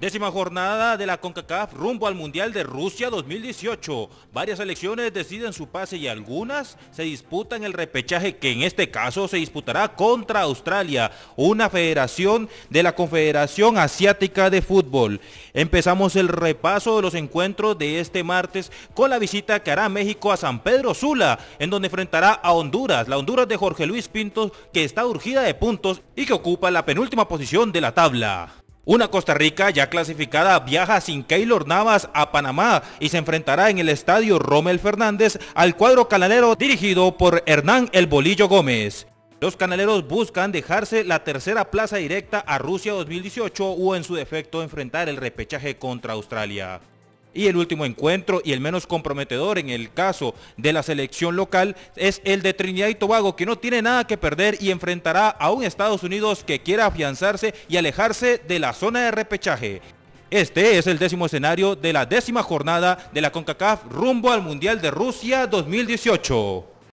Décima jornada de la CONCACAF rumbo al Mundial de Rusia 2018. Varias selecciones deciden su pase y algunas se disputan el repechaje que en este caso se disputará contra Australia, una federación de la Confederación Asiática de Fútbol. Empezamos el repaso de los encuentros de este martes con la visita que hará México a San Pedro Sula, en donde enfrentará a Honduras, la Honduras de Jorge Luis Pintos que está urgida de puntos y que ocupa la penúltima posición de la tabla. Una Costa Rica ya clasificada viaja sin Keylor Navas a Panamá y se enfrentará en el estadio Rommel Fernández al cuadro canalero dirigido por Hernán El Bolillo Gómez. Los canaleros buscan dejarse la tercera plaza directa a Rusia 2018 o en su defecto enfrentar el repechaje contra Australia. Y el último encuentro y el menos comprometedor en el caso de la selección local es el de Trinidad y Tobago, que no tiene nada que perder y enfrentará a un Estados Unidos que quiera afianzarse y alejarse de la zona de repechaje. Este es el décimo escenario de la décima jornada de la CONCACAF rumbo al Mundial de Rusia 2018.